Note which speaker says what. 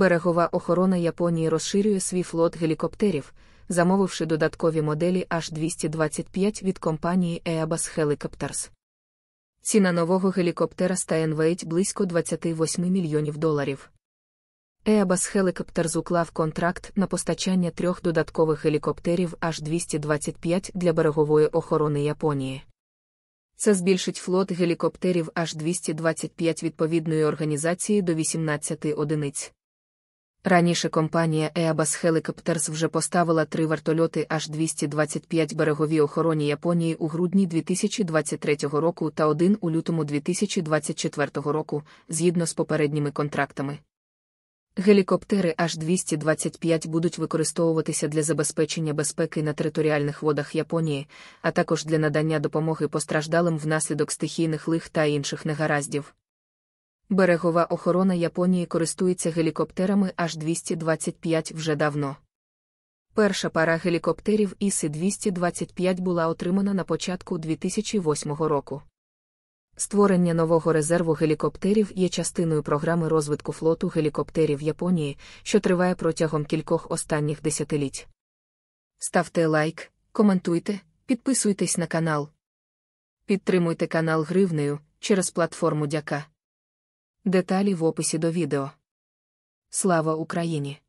Speaker 1: Берегова охорона Японії розширює свій флот гелікоптерів, замовивши додаткові моделі h 225 від компанії Eabas Helicopters. Ціна нового гелікоптера Steinweight близько 28 мільйонів доларів. Eabas Helicopters уклав контракт на постачання трьох додаткових гелікоптерів h 225 для берегової охорони Японії. Це збільшить флот гелікоптерів h 225 відповідної організації до 18 одиниць. Раніше компанія Eabas Helicopters вже поставила три вертольоти аж 225 береговій охороні Японії у грудні 2023 року та один у лютому 2024 року, згідно з попередніми контрактами. Гелікоптери аж 225 будуть використовуватися для забезпечення безпеки на територіальних водах Японії, а також для надання допомоги постраждалим внаслідок стихійних лих та інших негараздів. Берегова охорона Японії користується гелікоптерами аж 225 вже давно. Перша пара гелікоптерів іси 225 була отримана на початку 2008 року. Створення нового резерву гелікоптерів є частиною програми розвитку флоту гелікоптерів Японії, що триває протягом кількох останніх десятиліть. Ставте лайк, коментуйте, підписуйтесь на канал. Підтримуйте канал гривнею через платформу Дяка. Деталі в описі до відео. Слава Україні!